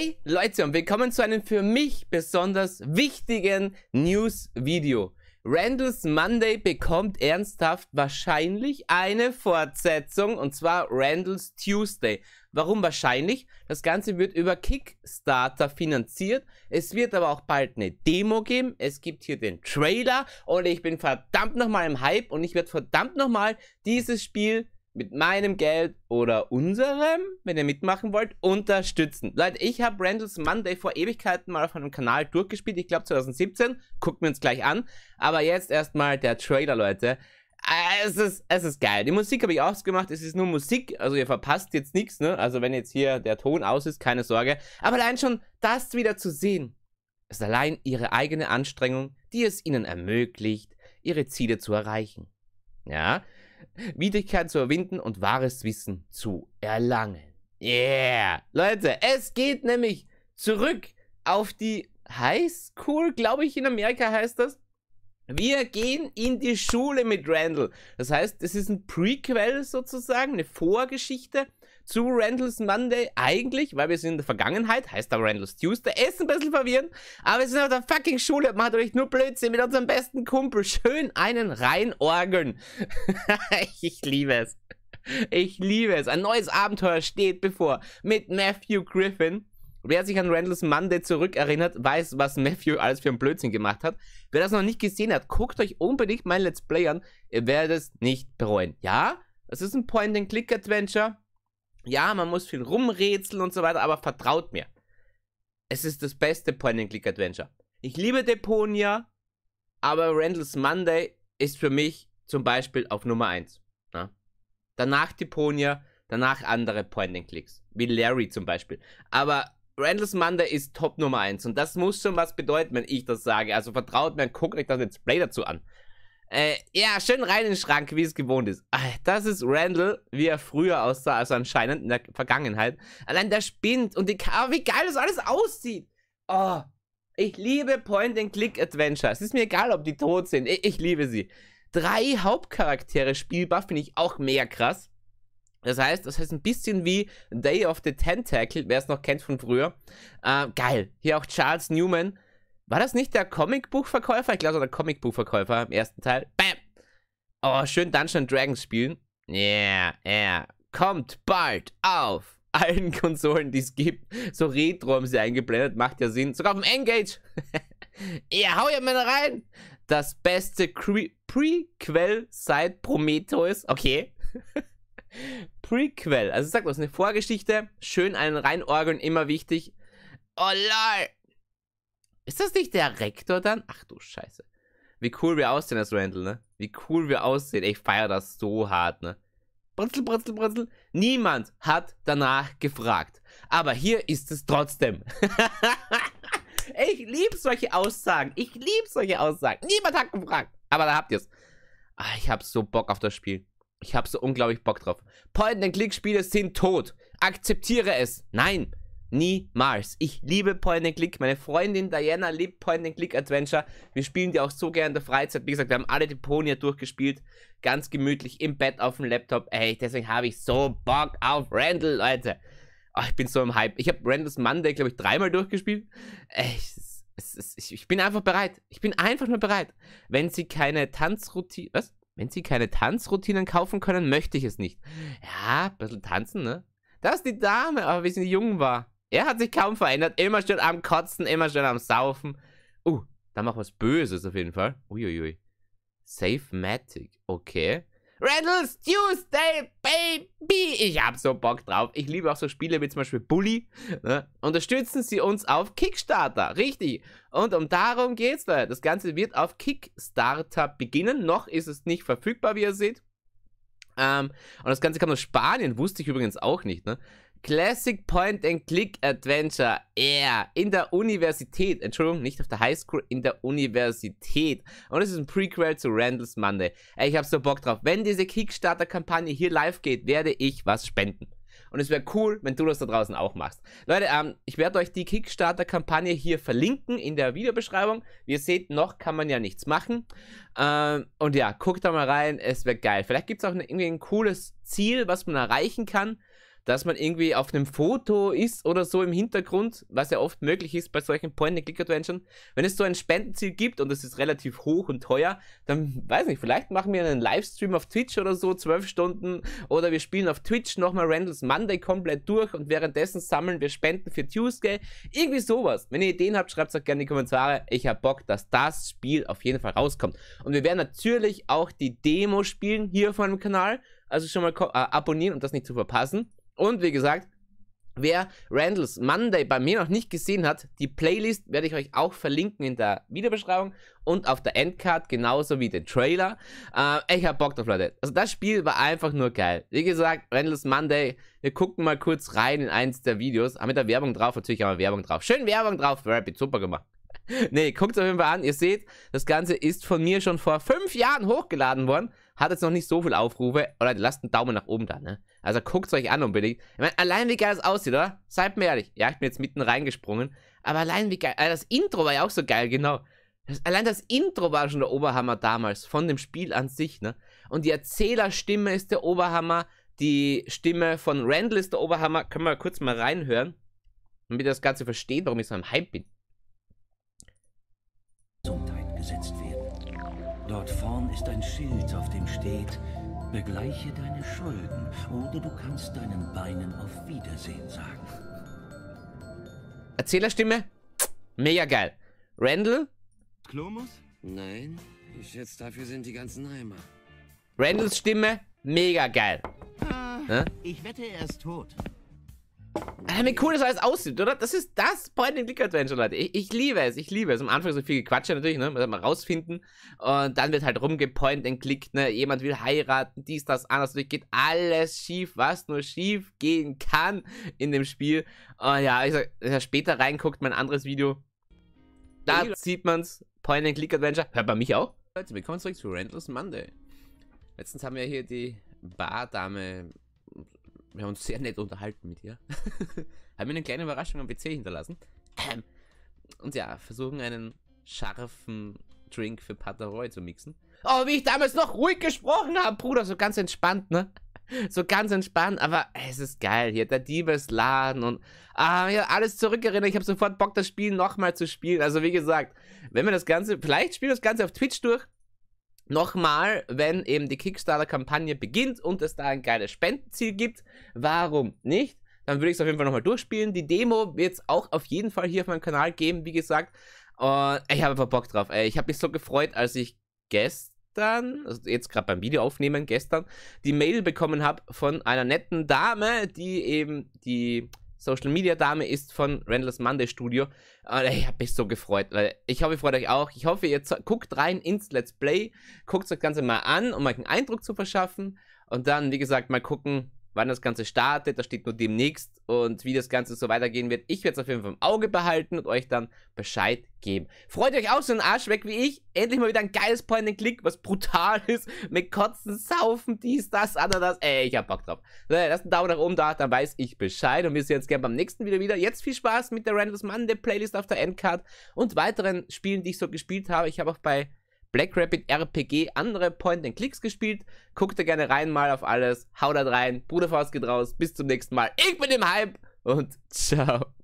Hey Leute und willkommen zu einem für mich besonders wichtigen News-Video. Randall's Monday bekommt ernsthaft wahrscheinlich eine Fortsetzung und zwar Randall's Tuesday. Warum wahrscheinlich? Das Ganze wird über Kickstarter finanziert. Es wird aber auch bald eine Demo geben. Es gibt hier den Trailer und ich bin verdammt nochmal im Hype und ich werde verdammt nochmal dieses Spiel mit meinem Geld oder unserem, wenn ihr mitmachen wollt, unterstützen. Leute, ich habe Randall's Monday vor Ewigkeiten mal auf einem Kanal durchgespielt, ich glaube 2017. Gucken wir uns gleich an. Aber jetzt erstmal der Trailer, Leute. Äh, es ist, es ist geil. Die Musik habe ich ausgemacht. Es ist nur Musik. Also ihr verpasst jetzt nichts, ne? Also wenn jetzt hier der Ton aus ist, keine Sorge. Aber allein schon das wieder zu sehen, ist allein ihre eigene Anstrengung, die es ihnen ermöglicht, ihre Ziele zu erreichen. Ja? Widrigkeiten zu überwinden und wahres Wissen zu erlangen. Yeah! Leute, es geht nämlich zurück auf die High School, glaube ich, in Amerika heißt das. Wir gehen in die Schule mit Randall. Das heißt, es ist ein Prequel sozusagen, eine Vorgeschichte zu Randall's Monday eigentlich, weil wir sind in der Vergangenheit, heißt da Randall's Tuesday, ist ein bisschen verwirrend, aber wir sind auf der fucking Schule und machen natürlich nur Blödsinn mit unserem besten Kumpel. Schön einen reinorgeln. ich liebe es. Ich liebe es. Ein neues Abenteuer steht bevor mit Matthew Griffin. Wer sich an Randalls Monday zurückerinnert, weiß, was Matthew alles für einen Blödsinn gemacht hat. Wer das noch nicht gesehen hat, guckt euch unbedingt mein Let's Play an. Ihr werdet es nicht bereuen. Ja, es ist ein Point-and-Click-Adventure. Ja, man muss viel rumrätseln und so weiter, aber vertraut mir. Es ist das beste Point-and-Click-Adventure. Ich liebe Deponia, aber Randall's Monday ist für mich zum Beispiel auf Nummer 1. Ne? Danach Deponia, danach andere Point-and-Clicks, wie Larry zum Beispiel. Aber Randall's Monday ist Top Nummer 1 und das muss schon was bedeuten, wenn ich das sage. Also vertraut mir und guckt euch das Let's Play dazu an. Äh, ja, schön rein in den Schrank, wie es gewohnt ist. Ah, das ist Randall, wie er früher aussah, also anscheinend in der Vergangenheit. Allein der Spind und die Kamera, ah, wie geil das alles aussieht. Oh, ich liebe Point-and-Click-Adventure. Es ist mir egal, ob die tot sind. Ich, ich liebe sie. Drei Hauptcharaktere spielbar finde ich auch mega krass. Das heißt, das heißt ein bisschen wie Day of the Tentacle, wer es noch kennt von früher. Äh, geil. Hier auch Charles Newman war das nicht der Comicbuchverkäufer? Ich glaube, der Comicbuchverkäufer im ersten Teil. Bam! Oh, schön Dungeon Dragons spielen. Yeah, yeah. Kommt bald auf allen Konsolen, die es gibt. So Retro haben sie eingeblendet, macht ja Sinn. Sogar auf dem Engage. ja, hau ja mal rein. Das beste Prequel seit Prometheus. Okay. Prequel. Also sagt was, eine Vorgeschichte. Schön einen reinorgeln, immer wichtig. Oh lol. Ist das nicht der Rektor dann? Ach du Scheiße. Wie cool wir aussehen als Randall, ne? Wie cool wir aussehen. Ich feiere das so hart, ne? Brutzel, brutzel, brutzel. Niemand hat danach gefragt. Aber hier ist es trotzdem. ich liebe solche Aussagen. Ich liebe solche Aussagen. Niemand hat gefragt. Aber da habt ihr's. Ach, ich hab so Bock auf das Spiel. Ich hab so unglaublich Bock drauf. Point-and-Click-Spiele sind tot. Akzeptiere es. Nein. Niemals. Ich liebe Point and Click. Meine Freundin Diana liebt Point and Click Adventure. Wir spielen die auch so gerne in der Freizeit. Wie gesagt, wir haben alle die Pony durchgespielt. Ganz gemütlich im Bett auf dem Laptop. Ey, deswegen habe ich so Bock auf Randall, Leute. Oh, ich bin so im Hype. Ich habe Randall's Monday, glaube ich, dreimal durchgespielt. Ey, es, es, es, ich, bin einfach bereit. Ich bin einfach nur bereit. Wenn sie keine Tanzroutine. Was? Wenn sie keine Tanzroutinen kaufen können, möchte ich es nicht. Ja, ein bisschen tanzen, ne? Da ist die Dame, aber wie sie jung war. Er hat sich kaum verändert. Immer schön am Kotzen, immer schön am Saufen. Uh, da macht was Böses auf jeden Fall. Uiuiui. Safe-Matic. Okay. Randall's Tuesday, Baby! Ich hab so Bock drauf. Ich liebe auch so Spiele wie zum Beispiel Bully. Ne? Unterstützen Sie uns auf Kickstarter. Richtig. Und um darum geht's, Leute. Das Ganze wird auf Kickstarter beginnen. Noch ist es nicht verfügbar, wie ihr seht. Ähm, und das Ganze kam aus Spanien. Wusste ich übrigens auch nicht. Ne? Classic Point and Click Adventure. Yeah. In der Universität. Entschuldigung, nicht auf der Highschool, in der Universität. Und es ist ein Prequel zu Randall's Monday. Ey, ich hab so Bock drauf. Wenn diese Kickstarter-Kampagne hier live geht, werde ich was spenden. Und es wäre cool, wenn du das da draußen auch machst. Leute, ähm, ich werde euch die Kickstarter-Kampagne hier verlinken in der Videobeschreibung. Wie ihr seht, noch kann man ja nichts machen. Ähm, und ja, guckt da mal rein, es wäre geil. Vielleicht gibt es auch ein, irgendwie ein cooles Ziel, was man erreichen kann dass man irgendwie auf einem Foto ist oder so im Hintergrund, was ja oft möglich ist bei solchen Point-and-Click-Adventuren. Wenn es so ein Spendenziel gibt und es ist relativ hoch und teuer, dann weiß nicht, vielleicht machen wir einen Livestream auf Twitch oder so, zwölf Stunden, oder wir spielen auf Twitch nochmal Randall's Monday komplett durch und währenddessen sammeln wir Spenden für Tuesday. Irgendwie sowas. Wenn ihr Ideen habt, schreibt es auch gerne in die Kommentare. Ich habe Bock, dass das Spiel auf jeden Fall rauskommt. Und wir werden natürlich auch die Demo spielen hier auf meinem Kanal. Also schon mal äh, abonnieren, um das nicht zu verpassen. Und wie gesagt, wer Randalls Monday bei mir noch nicht gesehen hat, die Playlist werde ich euch auch verlinken in der Videobeschreibung und auf der Endcard, genauso wie den Trailer. Äh, ich habe Bock drauf, Leute. Also das Spiel war einfach nur geil. Wie gesagt, Randalls Monday, wir gucken mal kurz rein in eins der Videos. Haben ah, mit der Werbung drauf, natürlich haben wir Werbung drauf. Schön Werbung drauf, Rapid, super gemacht nee, guckt es auf jeden Fall an. Ihr seht, das Ganze ist von mir schon vor fünf Jahren hochgeladen worden. Hat jetzt noch nicht so viel Aufrufe. Oder lasst einen Daumen nach oben da, ne? Also guckt es euch an unbedingt. Ich meine, allein wie geil das aussieht, oder? Seid mir ehrlich. Ja, ich bin jetzt mitten reingesprungen. Aber allein wie geil. Also das Intro war ja auch so geil, genau. Das, allein das Intro war schon der Oberhammer damals. Von dem Spiel an sich, ne? Und die Erzählerstimme ist der Oberhammer. Die Stimme von Randall ist der Oberhammer. Können wir kurz mal reinhören. Damit ihr das Ganze versteht, warum ich so am Hype bin. Dort vorn ist ein Schild, auf dem steht, begleiche deine Schulden oder du kannst deinen Beinen auf Wiedersehen sagen. Erzählerstimme? Mega geil. Randall? Klomus? Nein, ich schätze, dafür sind die ganzen Eimer. Randalls Stimme? Mega geil. Ah, Ich wette, er ist tot. Alter, wie cool das alles aussieht, oder? Das ist das Point-and-Click-Adventure, Leute. Ich, ich, liebe es, ich liebe es. Am Anfang so viel Gequatsche natürlich, ne? Man mal rausfinden. Und dann wird halt rumgepoint and clicked, ne? Jemand will heiraten, dies, das, anders. Natürlich geht alles schief, was nur schief gehen kann in dem Spiel. Und ja, ich sag, ja, später reinguckt, mein anderes Video. Da hey, sieht man's. Point-and-Click-Adventure. Hört bei mich auch? Leute, willkommen zurück zu Rentless Monday. Letztens haben wir hier die Bardame wir haben uns sehr nett unterhalten mit ihr. haben mir eine kleine Überraschung am PC hinterlassen. Und ja, versuchen einen scharfen Drink für Pater Roy zu mixen. Oh, wie ich damals noch ruhig gesprochen habe, Bruder, so ganz entspannt, ne? So ganz entspannt, aber es ist geil hier, der Diebesladen und ah, ja, alles zurückerinnert. Ich habe sofort Bock, das Spiel nochmal zu spielen. Also wie gesagt, wenn wir das Ganze, vielleicht spielen wir das Ganze auf Twitch durch nochmal, wenn eben die Kickstarter-Kampagne beginnt und es da ein geiles Spendenziel gibt, warum nicht? Dann würde ich es auf jeden Fall nochmal durchspielen. Die Demo wird es auch auf jeden Fall hier auf meinem Kanal geben, wie gesagt. Und äh, ich habe einfach Bock drauf. Ich habe mich so gefreut, als ich gestern, also jetzt gerade beim Video aufnehmen, gestern, die Mail bekommen habe von einer netten Dame, die eben die Social Media Dame ist von Randall's Monday Studio. Und ich habe mich so gefreut. Ich hoffe, ihr freut euch auch. Ich hoffe, ihr guckt rein ins Let's Play, guckt euch das Ganze mal an, um euch einen Eindruck zu verschaffen. Und dann, wie gesagt, mal gucken, wann das Ganze startet, da steht nur demnächst und wie das Ganze so weitergehen wird. Ich werde es auf jeden Fall im Auge behalten und euch dann Bescheid geben. Freut euch auch so einen Arsch weg wie ich. Endlich mal wieder ein geiles Point-and-Click, was brutal ist, mit Kotzen, Saufen, dies, das, anderes. Ey, ich hab Bock drauf. Lasst einen Daumen nach oben da, dann weiß ich Bescheid und wir sehen uns gerne beim nächsten Video wieder. Jetzt viel Spaß mit der Randall's Monday Playlist auf der Endcard und weiteren Spielen, die ich so gespielt habe. Ich habe auch bei Black Rabbit RPG, andere Point-and-Clicks gespielt. Guckt da gerne rein mal auf alles. Haut da rein. Bruderfaust geht raus. Bis zum nächsten Mal. Ich bin im Hype und ciao.